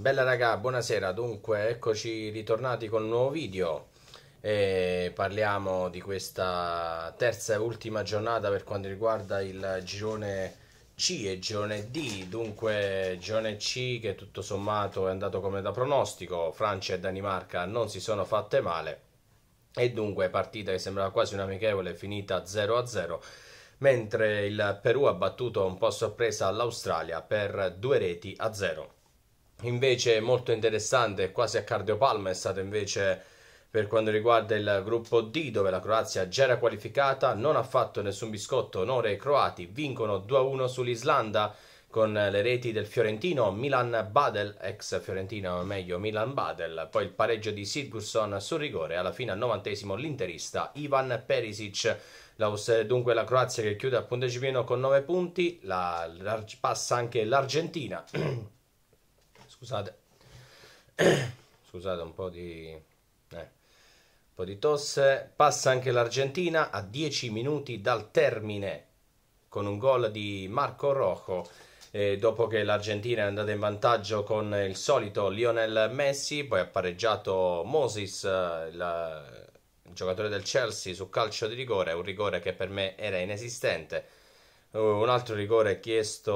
Bella raga, buonasera, dunque eccoci ritornati con un nuovo video e parliamo di questa terza e ultima giornata per quanto riguarda il girone C e girone D, dunque girone C che tutto sommato è andato come da pronostico, Francia e Danimarca non si sono fatte male e dunque partita che sembrava quasi un'amichevole finita 0-0 mentre il Perù ha battuto un po' a sorpresa l'Australia per due reti a 0 invece molto interessante, quasi a cardiopalma, è stato invece per quanto riguarda il gruppo D, dove la Croazia già era qualificata, non ha fatto nessun biscotto onore ai croati, vincono 2-1 sull'Islanda con le reti del fiorentino Milan Badel, ex fiorentino, o meglio Milan Badel, poi il pareggio di Sigurdsson sul rigore, alla fine al novantesimo l'interista Ivan Perisic. dunque la Croazia che chiude a punteggio pieno con 9 punti, la, la, passa anche l'Argentina Scusate. Scusate un po' di... Eh di tosse. Passa anche l'Argentina a 10 minuti dal termine con un gol di Marco Rocco. E dopo che l'Argentina è andata in vantaggio con il solito Lionel Messi, poi ha pareggiato Moses, eh, la, il giocatore del Chelsea, su calcio di rigore, un rigore che per me era inesistente. Un altro rigore chiesto,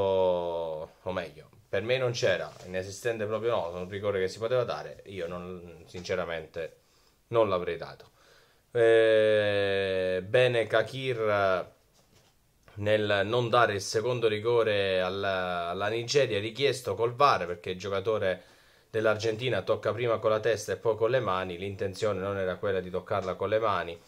o meglio, per me non c'era, inesistente proprio no, un rigore che si poteva dare, io non, sinceramente non l'avrei dato. Eh, bene Kakir nel non dare il secondo rigore alla, alla Nigeria richiesto col VAR perché il giocatore dell'Argentina tocca prima con la testa e poi con le mani, l'intenzione non era quella di toccarla con le mani,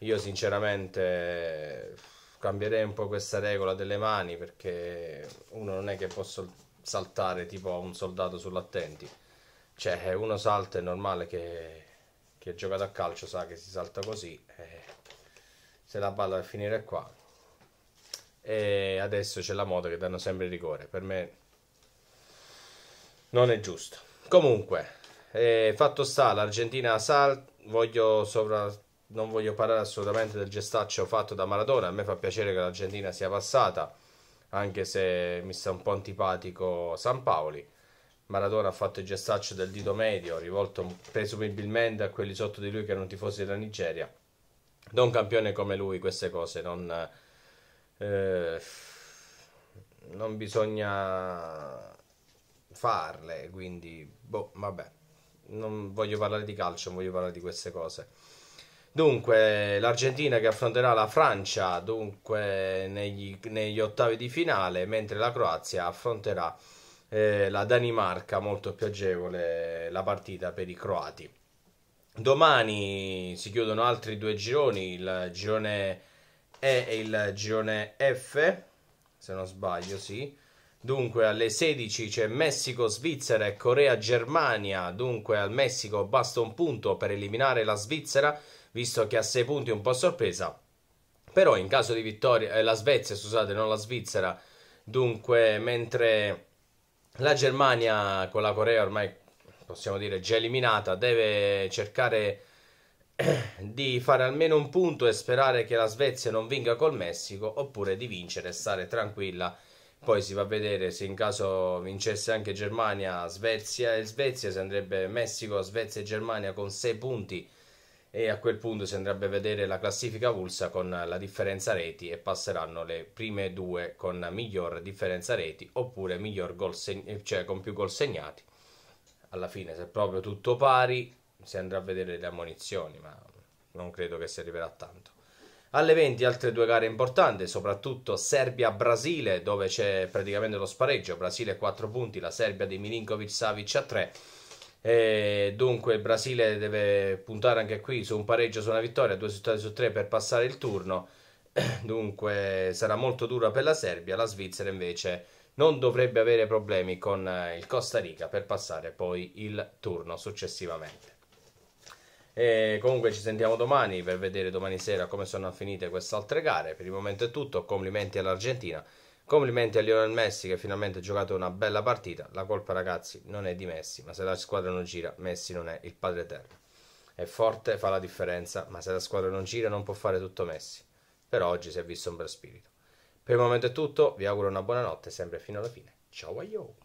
io sinceramente eh, cambierei un po' questa regola delle mani perché uno non è che possa saltare tipo un soldato sull'attenti. Cioè, eh, uno salta, è normale che chi ha giocato a calcio sa che si salta così. Eh, se la palla va finire qua. E adesso c'è la moto che danno sempre il rigore. Per me non è giusto. Comunque, eh, fatto sta, l'Argentina salta. Voglio sovra... Non voglio parlare assolutamente del gestaccio fatto da Maradona. A me fa piacere che l'Argentina sia passata anche se mi sta un po' antipatico San Paoli. Maradona ha fatto il gestaccio del dito medio, rivolto presumibilmente a quelli sotto di lui che erano tifosi della Nigeria. Da un campione come lui queste cose non... Eh, non bisogna farle, quindi... Boh, vabbè. Non voglio parlare di calcio, non voglio parlare di queste cose. Dunque, l'Argentina che affronterà la Francia dunque, negli, negli, ottavi di finale, mentre la Croazia affronterà eh, la Danimarca, molto più agevole la partita per i croati. Domani si chiudono altri due gironi, il girone E e il girone F, se non sbaglio, sì. Dunque alle 16 c'è Messico, Svizzera e Corea, Germania. Dunque al Messico basta un punto per eliminare la Svizzera, visto che a 6 punti è un po' sorpresa. Però in caso di vittoria, eh, la Svezia, scusate, non la Svizzera. Dunque, mentre la Germania con la Corea ormai possiamo dire già eliminata, deve cercare eh, di fare almeno un punto e sperare che la Svezia non vinca col Messico oppure di vincere e stare tranquilla poi si va a vedere se in caso vincesse anche Germania, Svezia e Svezia, si andrebbe Messico, Svezia e Germania con 6 punti e a quel punto si andrebbe a vedere la classifica vulsa con la differenza reti e passeranno le prime due con miglior differenza reti oppure miglior gol seg- eh, cioè con più gol segnati. Alla fine, se è proprio tutto pari, si andrà a vedere le ammonizioni, ma non credo che si arriverà tanto. Alle 20 altre due gare importanti, soprattutto Serbia-Brasile, dove c'è praticamente lo spareggio, Brasile 4 punti, la Serbia di Milinkovic-Savic a 3. E dunque il Brasile deve puntare anche qui su un pareggio, su una vittoria, due risultati su tre per passare il turno. Dunque sarà molto dura per la Serbia, la Svizzera invece non dovrebbe avere problemi con il Costa Rica per passare poi il turno successivamente. E comunque ci sentiamo domani per vedere domani sera come sono finite queste altre gare. Per il momento è tutto, complimenti all'Argentina, complimenti a Lionel Messi che finalmente ha giocato una bella partita. La colpa ragazzi non è di Messi, ma se la squadra non gira Messi non è il padre eterno. È forte, fa la differenza, ma se la squadra non gira non può fare tutto Messi. Per oggi si è visto un bel spirito. Per il momento è tutto, vi auguro una buona notte sempre fino alla fine. Ciao aiuto!